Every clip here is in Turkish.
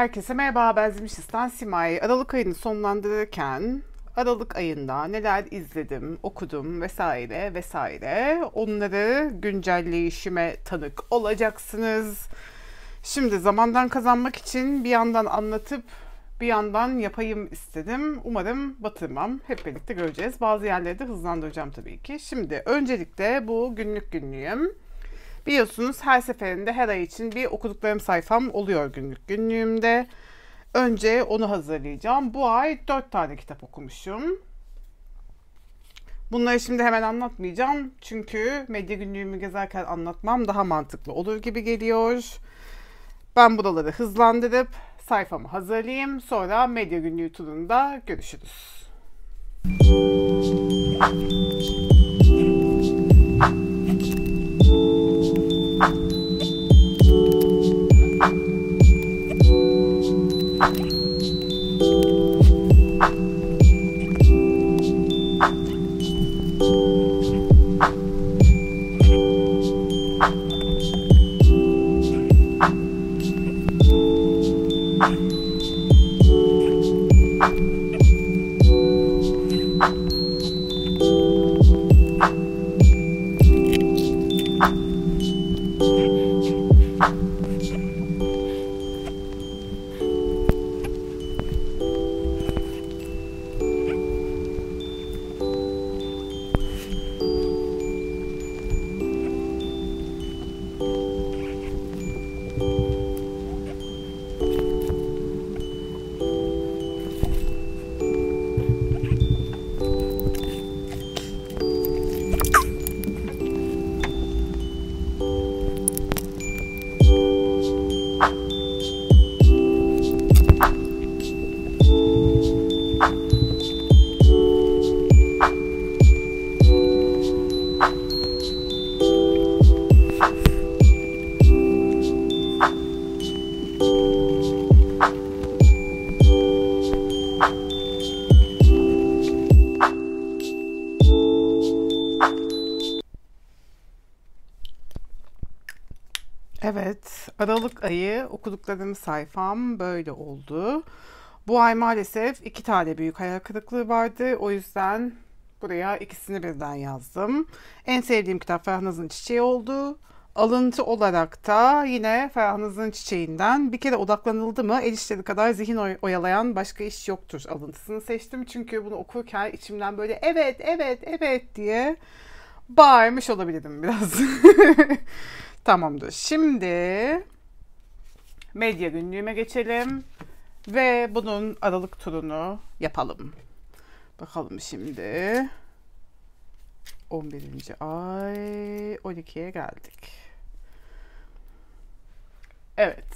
Herkese merhaba, ben Zimişistan Simay. Aralık ayını sonlandırırken Aralık ayında neler izledim, okudum vesaire vesaire onları güncelleyişime tanık olacaksınız. Şimdi zamandan kazanmak için bir yandan anlatıp bir yandan yapayım istedim. Umarım batırmam. Hep birlikte göreceğiz. Bazı yerleri de hızlandıracağım tabii ki. Şimdi öncelikle bu günlük günlüğüm. Biliyorsunuz her seferinde her ay için bir okuduklarım sayfam oluyor günlük günlüğümde. Önce onu hazırlayacağım. Bu ay 4 tane kitap okumuşum. Bunları şimdi hemen anlatmayacağım. Çünkü medya günlüğümü gezerken anlatmam daha mantıklı olur gibi geliyor. Ben buraları hızlandırıp sayfamı hazırlayayım. Sonra medya günlüğü turunda görüşürüz. sayfayı. Okuduklarım sayfam böyle oldu. Bu ay maalesef iki tane büyük hayal kırıklığı vardı. O yüzden buraya ikisini birden yazdım. En sevdiğim kitap Ferhanız'ın Çiçeği oldu. Alıntı olarak da yine Ferhanız'ın Çiçeği'nden bir kere odaklanıldı mı el kadar zihin oyalayan başka iş yoktur alıntısını seçtim. Çünkü bunu okurken içimden böyle evet evet evet diye bağırmış olabilirim biraz. Tamamdır. Şimdi medya günlüğüme geçelim ve bunun aralık turunu yapalım. Bakalım şimdi. 11. ay 12'ye geldik. Evet.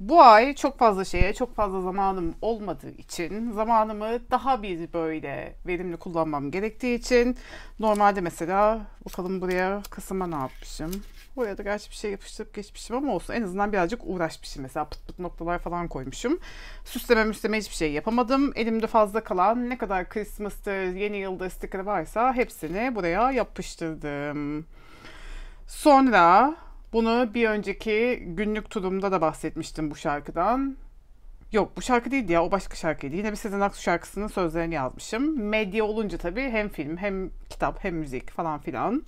Bu ay çok fazla şeye, çok fazla zamanım olmadığı için zamanımı daha bir böyle verimli kullanmam gerektiği için normalde mesela bakalım buraya Kasım'a ne yapmışım? Buraya da gerçi bir şey yapıştırıp geçmişim ama olsun. En azından birazcık uğraşmışım. Mesela pıt pıt noktalar falan koymuşum. Süsleme müsleme hiçbir şey yapamadım. Elimde fazla kalan ne kadar Christmas'tır, yeni yılda sticker varsa hepsini buraya yapıştırdım. Sonra bunu bir önceki günlük turumda da bahsetmiştim bu şarkıdan. Yok bu şarkı değildi ya o başka şarkıydı. Yine bir Sezen Aksu şarkısının sözlerini yazmışım. Medya olunca tabii hem film hem kitap hem müzik falan filan.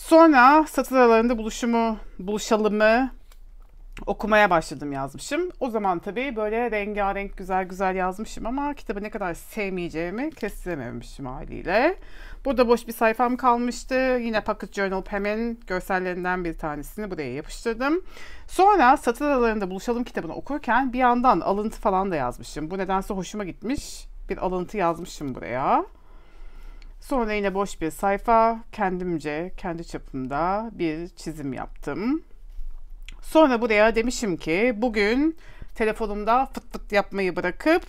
Sonra satır aralarında buluşumu, buluşalımı okumaya başladım yazmışım. O zaman tabii böyle rengarenk güzel güzel yazmışım ama kitabı ne kadar sevmeyeceğimi kestirememişim haliyle. Burada boş bir sayfam kalmıştı. Yine Pocket Journal Pem'in görsellerinden bir tanesini buraya yapıştırdım. Sonra satır aralarında buluşalım kitabını okurken bir yandan alıntı falan da yazmışım. Bu nedense hoşuma gitmiş. Bir alıntı yazmışım buraya. Sonra yine boş bir sayfa kendimce kendi çapımda bir çizim yaptım. Sonra buraya demişim ki bugün telefonumda fıt fıt yapmayı bırakıp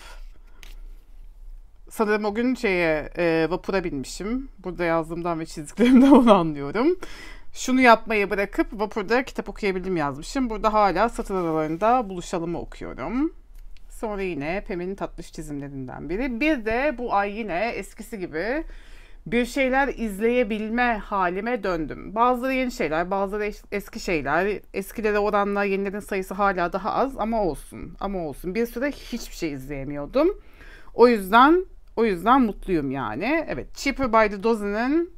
sanırım o gün şeye e, vapura binmişim. Burada yazdığımdan ve çizdiklerimden onu anlıyorum. Şunu yapmayı bırakıp vapurda kitap okuyabildim yazmışım. Burada hala satır aralarında buluşalımı okuyorum. Sonra yine Pem'in tatlış çizimlerinden biri. Bir de bu ay yine eskisi gibi bir şeyler izleyebilme halime döndüm. Bazıları yeni şeyler, bazıları eski şeyler. Eskilere oranla yenilerin sayısı hala daha az ama olsun. Ama olsun. Bir süre hiçbir şey izleyemiyordum. O yüzden o yüzden mutluyum yani. Evet, Cheaper by the Dozen'ın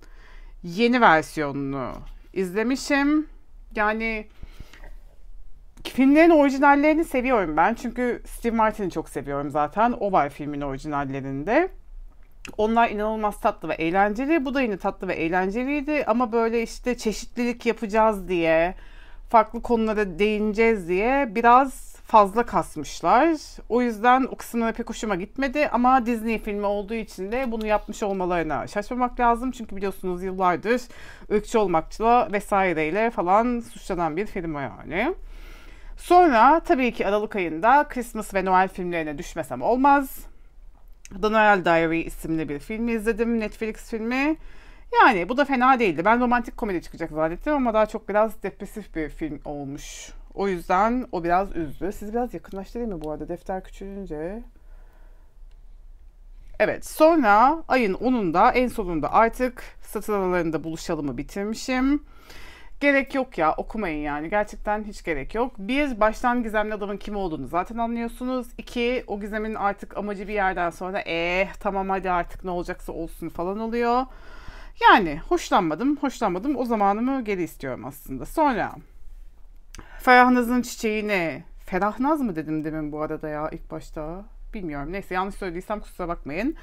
yeni versiyonunu izlemişim. Yani filmlerin orijinallerini seviyorum ben. Çünkü Steve Martin'i çok seviyorum zaten. O var filmin orijinallerinde. Onlar inanılmaz tatlı ve eğlenceli. Bu da yine tatlı ve eğlenceliydi ama böyle işte çeşitlilik yapacağız diye, farklı konulara değineceğiz diye biraz fazla kasmışlar. O yüzden o kısımlara pek hoşuma gitmedi ama Disney filmi olduğu için de bunu yapmış olmalarına şaşmamak lazım. Çünkü biliyorsunuz yıllardır ırkçı olmakçıla vesaireyle falan suçlanan bir firma yani. Sonra tabii ki Aralık ayında Christmas ve Noel filmlerine düşmesem olmaz. The Noel Diary isimli bir filmi izledim. Netflix filmi. Yani bu da fena değildi. Ben romantik komedi çıkacak zannettim ama daha çok biraz depresif bir film olmuş. O yüzden o biraz üzdü. Siz biraz yakınlaştırayım mı bu arada defter küçülünce? Evet sonra ayın 10'unda en sonunda artık satın aralarında buluşalımı bitirmişim gerek yok ya okumayın yani gerçekten hiç gerek yok. Bir baştan gizemli adamın kim olduğunu zaten anlıyorsunuz. İki o gizemin artık amacı bir yerden sonra eh tamam hadi artık ne olacaksa olsun falan oluyor. Yani hoşlanmadım hoşlanmadım o zamanımı geri istiyorum aslında. Sonra Ferahnaz'ın çiçeği ne? Ferahnaz mı dedim demin bu arada ya ilk başta bilmiyorum. Neyse yanlış söylediysem kusura bakmayın.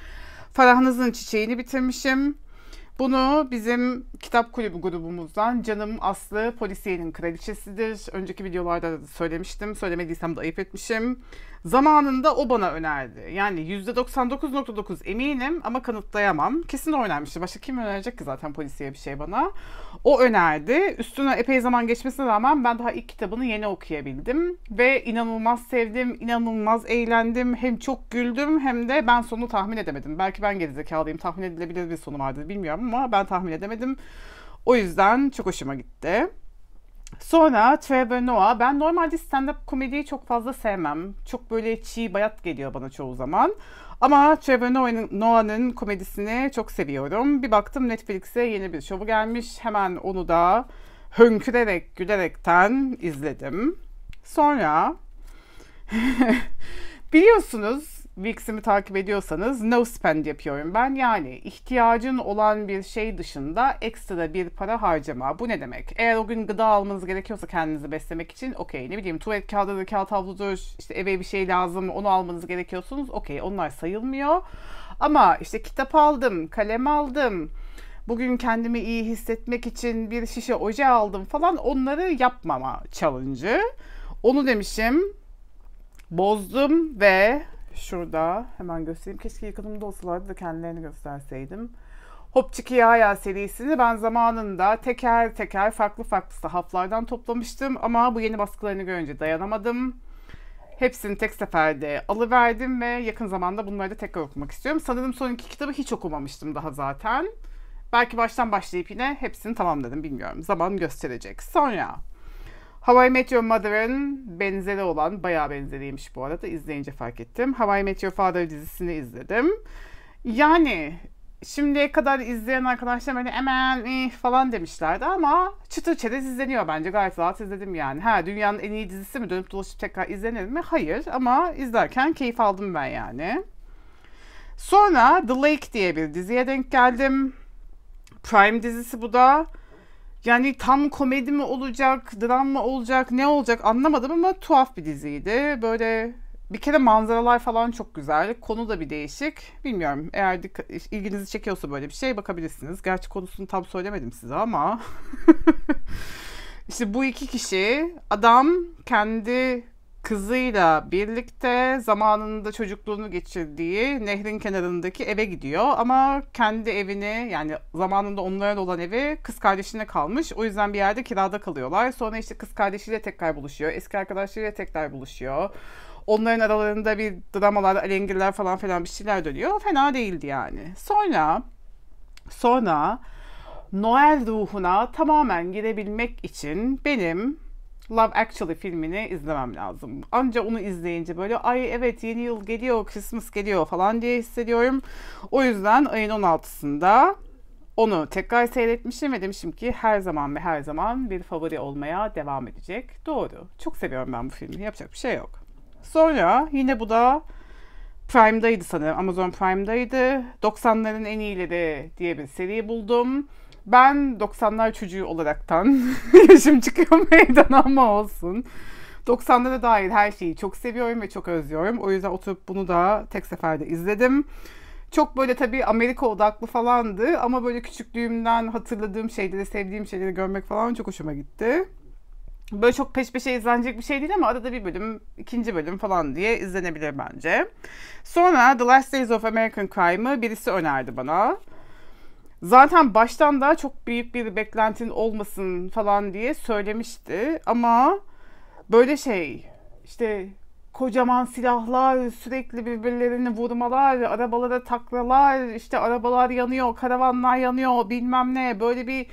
Ferahnaz'ın çiçeğini bitirmişim. Bunu bizim kitap kulübü grubumuzdan canım Aslı Polisiye'nin kraliçesidir. Önceki videolarda da söylemiştim. Söylemediysem de ayıp etmişim. Zamanında o bana önerdi. Yani %99.9 eminim ama kanıtlayamam. Kesin önermişti. Başka kim önerecek ki zaten polisiye bir şey bana. O önerdi. Üstüne epey zaman geçmesine rağmen ben daha ilk kitabını yeni okuyabildim. Ve inanılmaz sevdim, inanılmaz eğlendim. Hem çok güldüm hem de ben sonu tahmin edemedim. Belki ben gerizekalıyım. Tahmin edilebilir bir sonu vardır bilmiyorum ama ben tahmin edemedim. O yüzden çok hoşuma gitti. Sonra Trevor Noah. Ben normalde stand-up komediyi çok fazla sevmem. Çok böyle çiğ bayat geliyor bana çoğu zaman. Ama Trevor Noah'ın Noah komedisini çok seviyorum. Bir baktım Netflix'e yeni bir şovu gelmiş. Hemen onu da hönkürerek, gülerekten izledim. Sonra biliyorsunuz Wix'imi takip ediyorsanız no spend yapıyorum ben. Yani ihtiyacın olan bir şey dışında ekstra bir para harcama. Bu ne demek? Eğer o gün gıda almanız gerekiyorsa kendinizi beslemek için okey ne bileyim tuvalet kağıdı kağıt havludur, işte eve bir şey lazım onu almanız gerekiyorsunuz. Okey onlar sayılmıyor. Ama işte kitap aldım, kalem aldım, bugün kendimi iyi hissetmek için bir şişe oje aldım falan onları yapmama challenge'ı. Onu demişim bozdum ve Şurada hemen göstereyim. Keşke yakınımda olsalardı da kendilerini gösterseydim. Hopçiki Yaya serisini ben zamanında teker teker farklı farklı sahaflardan toplamıştım ama bu yeni baskılarını görünce dayanamadım. Hepsini tek seferde alıverdim ve yakın zamanda bunları da tekrar okumak istiyorum. Sanırım son iki kitabı hiç okumamıştım daha zaten. Belki baştan başlayıp yine hepsini tamamladım bilmiyorum. Zaman gösterecek. Sonra How I Met Your Mother'ın benzeri olan, bayağı benzeriymiş bu arada izleyince fark ettim. How I Met Your Father dizisini izledim. Yani şimdiye kadar izleyen arkadaşlar böyle hemen eh, falan demişlerdi ama çıtır çerez izleniyor bence. Gayet rahat izledim yani. Ha dünyanın en iyi dizisi mi dönüp dolaşıp tekrar izlenir mi? Hayır ama izlerken keyif aldım ben yani. Sonra The Lake diye bir diziye denk geldim. Prime dizisi bu da. Yani tam komedi mi olacak, dram mı olacak, ne olacak anlamadım ama tuhaf bir diziydi. Böyle bir kere manzaralar falan çok güzel. Konu da bir değişik. Bilmiyorum eğer dikkat, ilginizi çekiyorsa böyle bir şey bakabilirsiniz. Gerçi konusunu tam söylemedim size ama. işte bu iki kişi adam kendi kızıyla birlikte zamanında çocukluğunu geçirdiği nehrin kenarındaki eve gidiyor. Ama kendi evini yani zamanında onların olan evi kız kardeşine kalmış. O yüzden bir yerde kirada kalıyorlar. Sonra işte kız kardeşiyle tekrar buluşuyor. Eski arkadaşlarıyla tekrar buluşuyor. Onların aralarında bir dramalar, alengirler falan filan bir şeyler dönüyor. Fena değildi yani. Sonra sonra Noel ruhuna tamamen girebilmek için benim Love Actually filmini izlemem lazım. Anca onu izleyince böyle ay evet yeni yıl geliyor, Christmas geliyor falan diye hissediyorum. O yüzden ayın 16'sında onu tekrar seyretmişim ve demişim ki her zaman ve her zaman bir favori olmaya devam edecek. Doğru. Çok seviyorum ben bu filmi. Yapacak bir şey yok. Sonra yine bu da Prime'daydı sanırım. Amazon Prime'daydı. 90'ların en iyileri diye bir seri buldum. Ben 90'lar çocuğu olaraktan yaşım çıkıyor meydana ama olsun. 90'lara dair her şeyi çok seviyorum ve çok özlüyorum. O yüzden oturup bunu da tek seferde izledim. Çok böyle tabii Amerika odaklı falandı ama böyle küçüklüğümden hatırladığım şeyleri, sevdiğim şeyleri görmek falan çok hoşuma gitti. Böyle çok peş peşe izlenecek bir şey değil ama arada bir bölüm, ikinci bölüm falan diye izlenebilir bence. Sonra The Last Days of American Crime'ı birisi önerdi bana zaten baştan da çok büyük bir beklentin olmasın falan diye söylemişti ama böyle şey işte kocaman silahlar, sürekli birbirlerini vurmalar, arabalara taklalar, işte arabalar yanıyor, karavanlar yanıyor, bilmem ne böyle bir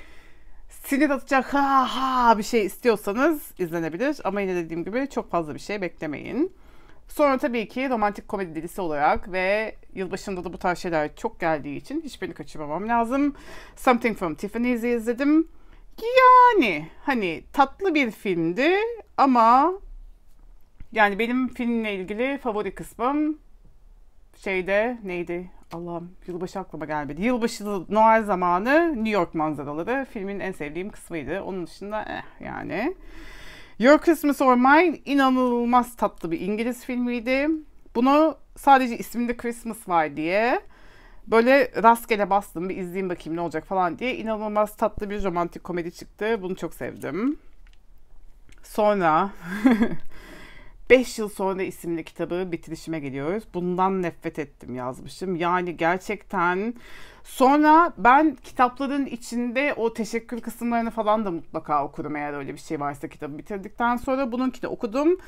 sinir atacak ha ha bir şey istiyorsanız izlenebilir. Ama yine dediğim gibi çok fazla bir şey beklemeyin. Sonra tabii ki romantik komedi delisi olarak ve yılbaşında da bu tarz şeyler çok geldiği için hiçbirini kaçırmamam lazım. Something from Tiffany's'i izledim. Yani hani tatlı bir filmdi ama yani benim filmle ilgili favori kısmım şeyde neydi? Allah'ım yılbaşı aklıma gelmedi. Yılbaşı Noel zamanı New York manzaraları filmin en sevdiğim kısmıydı. Onun dışında eh yani. Your Christmas or Mine inanılmaz tatlı bir İngiliz filmiydi. Bunu sadece isminde Christmas var diye böyle rastgele bastım bir izleyeyim bakayım ne olacak falan diye inanılmaz tatlı bir romantik komedi çıktı. Bunu çok sevdim. Sonra 5 yıl sonra isimli kitabı bitirişime geliyoruz. Bundan nefret ettim yazmışım. Yani gerçekten sonra ben kitapların içinde o teşekkür kısımlarını falan da mutlaka okurum eğer öyle bir şey varsa kitabı bitirdikten sonra bununkini okudum.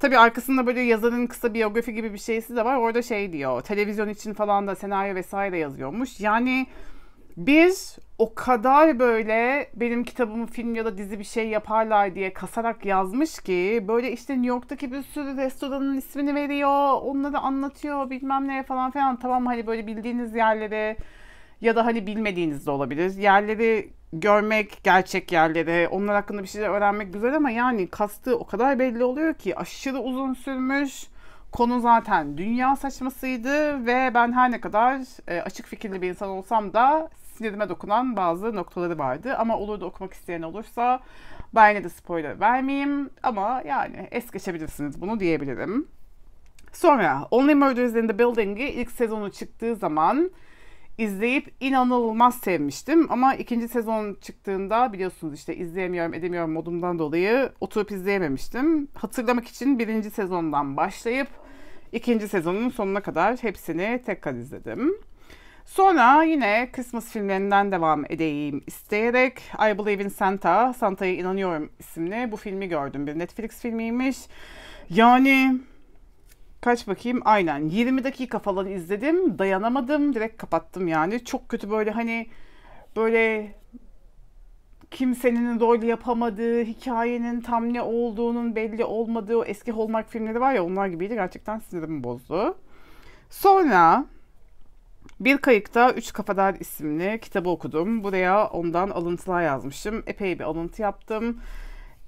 Tabii arkasında böyle yazarın kısa biyografi gibi bir şeysi de var. Orada şey diyor. Televizyon için falan da senaryo vesaire yazıyormuş. Yani biz o kadar böyle benim kitabımı film ya da dizi bir şey yaparlar diye kasarak yazmış ki böyle işte New York'taki bir sürü restoranın ismini veriyor, onları anlatıyor bilmem ne falan filan. Tamam hani böyle bildiğiniz yerleri ya da hani bilmediğiniz de olabilir. Yerleri görmek, gerçek yerleri, onlar hakkında bir şeyler öğrenmek güzel ama yani kastı o kadar belli oluyor ki aşırı uzun sürmüş. Konu zaten dünya saçmasıydı ve ben her ne kadar e, açık fikirli bir insan olsam da sinirime dokunan bazı noktaları vardı. Ama olur da okumak isteyen olursa ben yine de spoiler vermeyeyim. Ama yani es geçebilirsiniz bunu diyebilirim. Sonra Only Murders in the Building'i ilk sezonu çıktığı zaman izleyip inanılmaz sevmiştim. Ama ikinci sezon çıktığında biliyorsunuz işte izleyemiyorum edemiyorum modumdan dolayı oturup izleyememiştim. Hatırlamak için birinci sezondan başlayıp ikinci sezonun sonuna kadar hepsini tekrar izledim. Sonra yine Christmas filmlerinden devam edeyim isteyerek I Believe in Santa, Santa'ya inanıyorum isimli bu filmi gördüm. Bir Netflix filmiymiş. Yani kaç bakayım aynen 20 dakika falan izledim dayanamadım direkt kapattım yani. Çok kötü böyle hani böyle kimsenin rol yapamadığı, hikayenin tam ne olduğunun belli olmadığı o eski Hallmark filmleri var ya onlar gibiydi. Gerçekten sinirimi bozdu. Sonra bir Kayık'ta Üç Kafadar isimli kitabı okudum. Buraya ondan alıntılar yazmışım. Epey bir alıntı yaptım.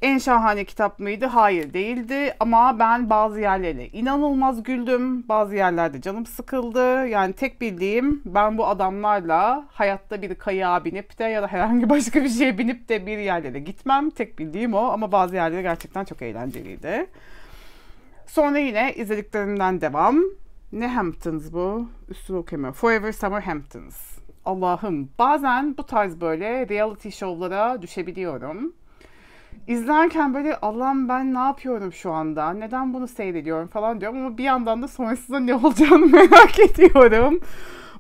En şahane kitap mıydı? Hayır değildi ama ben bazı yerlerine inanılmaz güldüm. Bazı yerlerde canım sıkıldı. Yani tek bildiğim ben bu adamlarla hayatta bir kayağa binip de ya da herhangi başka bir şeye binip de bir yerlere gitmem. Tek bildiğim o ama bazı yerleri gerçekten çok eğlenceliydi. Sonra yine izlediklerimden devam. Ne Hamptons bu? üstü okuyamıyorum. Forever Summer Hamptons. Allah'ım bazen bu tarz böyle reality showlara düşebiliyorum. İzlerken böyle Allah'ım ben ne yapıyorum şu anda? Neden bunu seyrediyorum falan diyorum ama bir yandan da sonrasında ne olacağını merak ediyorum.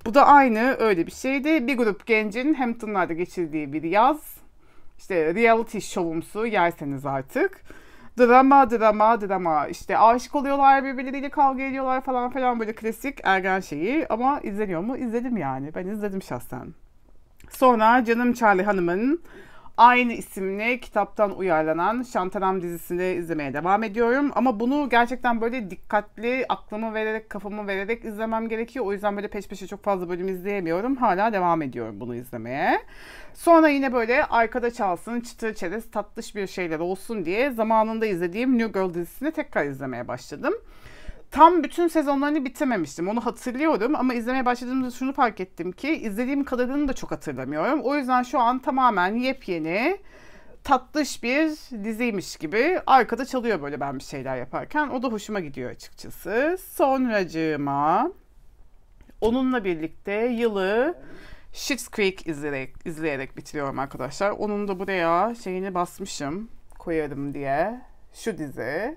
Bu da aynı öyle bir şeydi. Bir grup gencin Hamptonlarda geçirdiği bir yaz. İşte reality showumsu. yerseniz artık drama drama drama işte aşık oluyorlar birbirleriyle kavga ediyorlar falan falan böyle klasik ergen şeyi ama izleniyor mu? İzledim yani ben izledim şahsen. Sonra canım Charlie Hanım'ın Aynı isimli kitaptan uyarlanan Şantaram dizisini izlemeye devam ediyorum. Ama bunu gerçekten böyle dikkatli, aklımı vererek, kafamı vererek izlemem gerekiyor. O yüzden böyle peş peşe çok fazla bölüm izleyemiyorum. Hala devam ediyorum bunu izlemeye. Sonra yine böyle arkada çalsın, çıtır çerez, tatlış bir şeyler olsun diye zamanında izlediğim New Girl dizisini tekrar izlemeye başladım tam bütün sezonlarını bitirememiştim. Onu hatırlıyorum ama izlemeye başladığımda şunu fark ettim ki izlediğim kadarını da çok hatırlamıyorum. O yüzden şu an tamamen yepyeni tatlış bir diziymiş gibi arkada çalıyor böyle ben bir şeyler yaparken. O da hoşuma gidiyor açıkçası. Sonracığıma onunla birlikte yılı Schitt's Creek izleyerek, izleyerek bitiriyorum arkadaşlar. Onun da buraya şeyini basmışım koyarım diye. Şu dizi.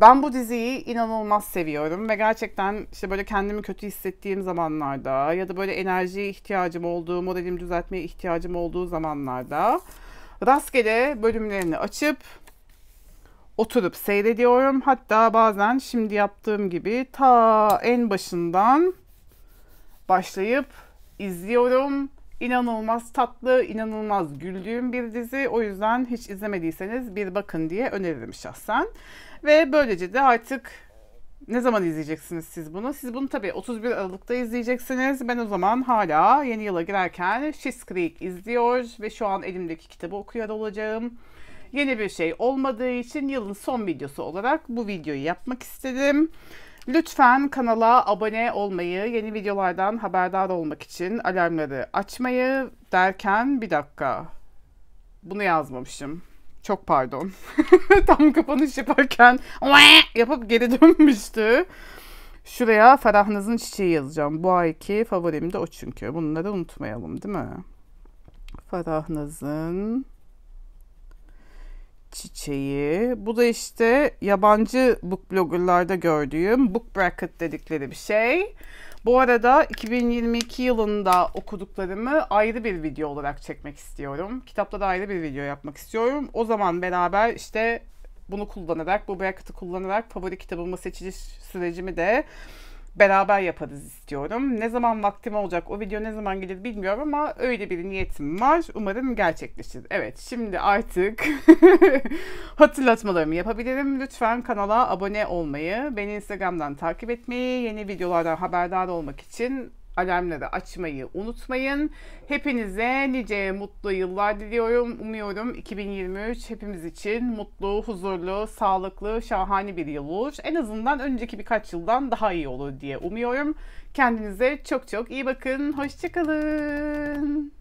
Ben bu diziyi inanılmaz seviyorum ve gerçekten işte böyle kendimi kötü hissettiğim zamanlarda ya da böyle enerji ihtiyacım olduğu, modelimi düzeltmeye ihtiyacım olduğu zamanlarda rastgele bölümlerini açıp oturup seyrediyorum. Hatta bazen şimdi yaptığım gibi ta en başından başlayıp izliyorum İnanılmaz tatlı, inanılmaz güldüğüm bir dizi. O yüzden hiç izlemediyseniz bir bakın diye öneririm şahsen. Ve böylece de artık ne zaman izleyeceksiniz siz bunu? Siz bunu tabii 31 Aralık'ta izleyeceksiniz. Ben o zaman hala yeni yıla girerken Schitt's Creek izliyor ve şu an elimdeki kitabı okuyor olacağım. Yeni bir şey olmadığı için yılın son videosu olarak bu videoyu yapmak istedim. Lütfen kanala abone olmayı, yeni videolardan haberdar olmak için alarmları açmayı derken bir dakika. Bunu yazmamışım. Çok pardon. Tam kapanış yaparken yapıp geri dönmüştü. Şuraya Ferahnaz'ın çiçeği yazacağım. Bu ayki favorim de o çünkü. Bunları unutmayalım değil mi? Ferahnaz'ın çiçeği. Bu da işte yabancı book bloggerlarda gördüğüm book bracket dedikleri bir şey. Bu arada 2022 yılında okuduklarımı ayrı bir video olarak çekmek istiyorum. Kitapla da ayrı bir video yapmak istiyorum. O zaman beraber işte bunu kullanarak, bu bracket'ı kullanarak favori kitabımı seçici sürecimi de beraber yaparız istiyorum. Ne zaman vaktim olacak, o video ne zaman gelir bilmiyorum ama öyle bir niyetim var. Umarım gerçekleşir. Evet, şimdi artık hatırlatmalarımı yapabilirim. Lütfen kanala abone olmayı, beni Instagram'dan takip etmeyi, yeni videolardan haberdar olmak için alarmları açmayı unutmayın. Hepinize nice mutlu yıllar diliyorum. Umuyorum 2023 hepimiz için mutlu, huzurlu, sağlıklı, şahane bir yıl olur. En azından önceki birkaç yıldan daha iyi olur diye umuyorum. Kendinize çok çok iyi bakın. Hoşçakalın.